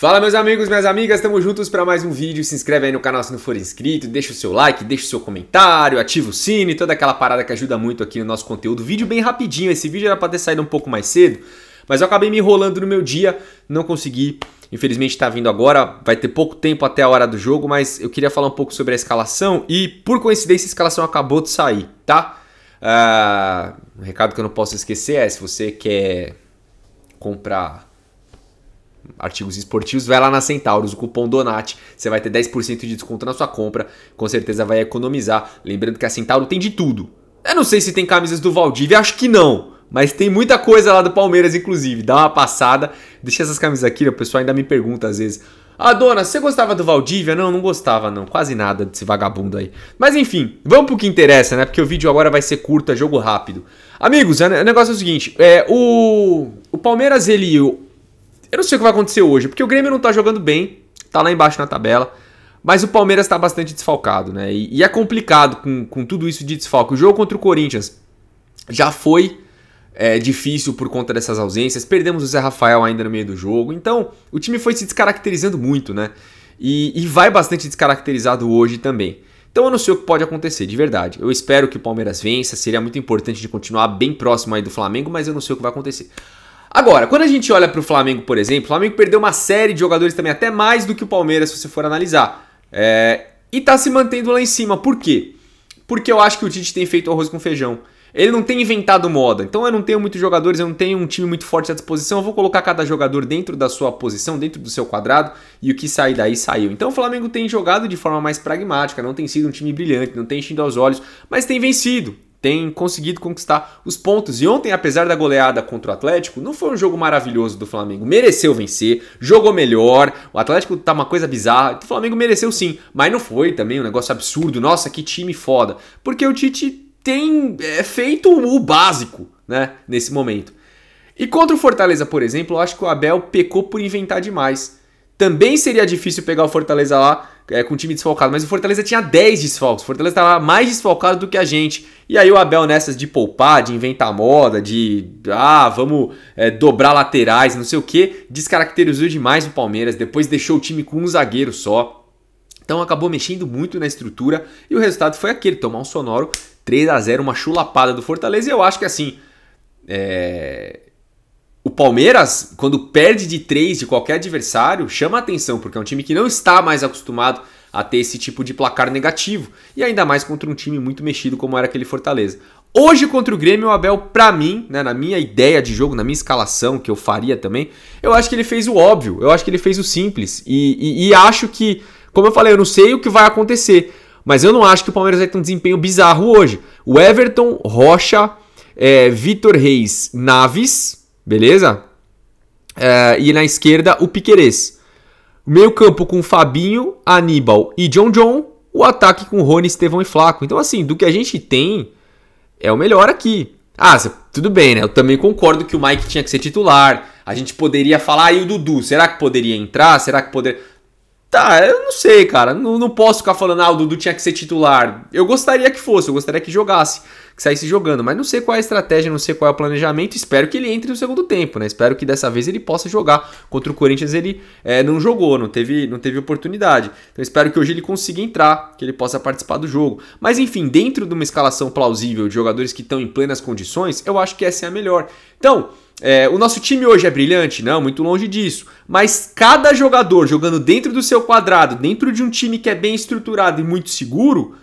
Fala meus amigos, minhas amigas, estamos juntos para mais um vídeo. Se inscreve aí no canal se não for inscrito, deixa o seu like, deixa o seu comentário, ativa o sino e toda aquela parada que ajuda muito aqui no nosso conteúdo. Vídeo bem rapidinho, esse vídeo era para ter saído um pouco mais cedo, mas eu acabei me enrolando no meu dia, não consegui. Infelizmente está vindo agora, vai ter pouco tempo até a hora do jogo, mas eu queria falar um pouco sobre a escalação e por coincidência a escalação acabou de sair, tá? Uh, um recado que eu não posso esquecer é se você quer comprar artigos esportivos, vai lá na Centauros, o cupom DONAT, você vai ter 10% de desconto na sua compra, com certeza vai economizar. Lembrando que a Centauro tem de tudo. Eu não sei se tem camisas do Valdívia, acho que não. Mas tem muita coisa lá do Palmeiras, inclusive. Dá uma passada. Deixa essas camisas aqui, o pessoal ainda me pergunta às vezes. Ah, dona, você gostava do Valdívia? Não, não gostava, não. Quase nada desse vagabundo aí. Mas enfim, vamos pro que interessa, né? Porque o vídeo agora vai ser curto, é jogo rápido. Amigos, é, o negócio é o seguinte: é, o, o Palmeiras, ele eu não sei o que vai acontecer hoje, porque o Grêmio não tá jogando bem, tá lá embaixo na tabela, mas o Palmeiras tá bastante desfalcado, né? E, e é complicado com, com tudo isso de desfalque. O jogo contra o Corinthians já foi é, difícil por conta dessas ausências, perdemos o Zé Rafael ainda no meio do jogo, então o time foi se descaracterizando muito, né? E, e vai bastante descaracterizado hoje também. Então eu não sei o que pode acontecer, de verdade. Eu espero que o Palmeiras vença, seria muito importante de continuar bem próximo aí do Flamengo, mas eu não sei o que vai acontecer. Agora, quando a gente olha para o Flamengo, por exemplo, o Flamengo perdeu uma série de jogadores também, até mais do que o Palmeiras, se você for analisar. É, e está se mantendo lá em cima. Por quê? Porque eu acho que o Tite tem feito arroz com feijão. Ele não tem inventado moda. Então eu não tenho muitos jogadores, eu não tenho um time muito forte à disposição. Eu vou colocar cada jogador dentro da sua posição, dentro do seu quadrado, e o que sair daí saiu. Então o Flamengo tem jogado de forma mais pragmática, não tem sido um time brilhante, não tem enchido aos olhos, mas tem vencido tem conseguido conquistar os pontos. E ontem, apesar da goleada contra o Atlético, não foi um jogo maravilhoso do Flamengo. Mereceu vencer, jogou melhor. O Atlético tá uma coisa bizarra. O Flamengo mereceu sim, mas não foi também um negócio absurdo. Nossa, que time foda. Porque o Tite tem é, feito o básico, né, nesse momento. E contra o Fortaleza, por exemplo, eu acho que o Abel pecou por inventar demais. Também seria difícil pegar o Fortaleza lá é, com o time desfalcado, mas o Fortaleza tinha 10 desfalques. O Fortaleza estava mais desfalcado do que a gente. E aí o Abel nessas de poupar, de inventar moda, de ah, vamos é, dobrar laterais, não sei o que, descaracterizou demais o Palmeiras. Depois deixou o time com um zagueiro só. Então acabou mexendo muito na estrutura e o resultado foi aquele: tomar um sonoro 3 a 0 uma chulapada do Fortaleza. E eu acho que assim. É o Palmeiras, quando perde de 3 de qualquer adversário, chama atenção, porque é um time que não está mais acostumado a ter esse tipo de placar negativo. E ainda mais contra um time muito mexido como era aquele Fortaleza. Hoje contra o Grêmio, o Abel, pra mim, né, na minha ideia de jogo, na minha escalação, que eu faria também, eu acho que ele fez o óbvio, eu acho que ele fez o simples. E, e, e acho que, como eu falei, eu não sei o que vai acontecer, mas eu não acho que o Palmeiras vai ter um desempenho bizarro hoje. O Everton, Rocha, é, Vitor Reis, Naves, beleza? É, e na esquerda, o Piquerez. Meio campo com Fabinho, Aníbal e John John. O ataque com Rony, Estevão e Flaco. Então, assim, do que a gente tem, é o melhor aqui. Ah, tudo bem, né? Eu também concordo que o Mike tinha que ser titular. A gente poderia falar, ah, e o Dudu, será que poderia entrar? Será que poderia... Tá, eu não sei, cara. Não, não posso ficar falando, ah, o Dudu tinha que ser titular. Eu gostaria que fosse, eu gostaria que jogasse, que saísse jogando. Mas não sei qual é a estratégia, não sei qual é o planejamento. Espero que ele entre no segundo tempo, né? Espero que dessa vez ele possa jogar. Contra o Corinthians ele é, não jogou, não teve, não teve oportunidade. Então espero que hoje ele consiga entrar, que ele possa participar do jogo. Mas enfim, dentro de uma escalação plausível de jogadores que estão em plenas condições, eu acho que essa é a melhor. Então. É, o nosso time hoje é brilhante? Não, muito longe disso. Mas cada jogador jogando dentro do seu quadrado, dentro de um time que é bem estruturado e muito seguro,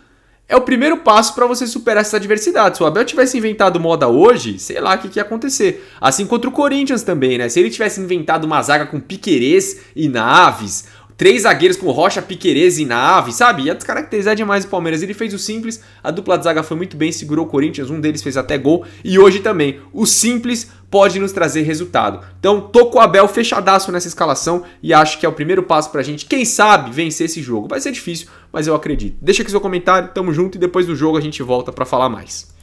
é o primeiro passo para você superar essa adversidade. Se o Abel tivesse inventado moda hoje, sei lá o que, que, ia acontecer. Assim contra o Corinthians também, né? Se ele tivesse inventado uma zaga com piquerês e Naves, Três zagueiros com Rocha, Piquerez e Nave, sabe? Ia descaracterizar demais o Palmeiras. Ele fez o simples, a dupla de zaga foi muito bem, segurou o Corinthians, um deles fez até gol. E hoje também, o simples pode nos trazer resultado. Então, tô com o Abel fechadaço nessa escalação e acho que é o primeiro passo pra gente, quem sabe, vencer esse jogo. Vai ser difícil, mas eu acredito. Deixa aqui seu comentário, tamo junto e depois do jogo a gente volta para falar mais.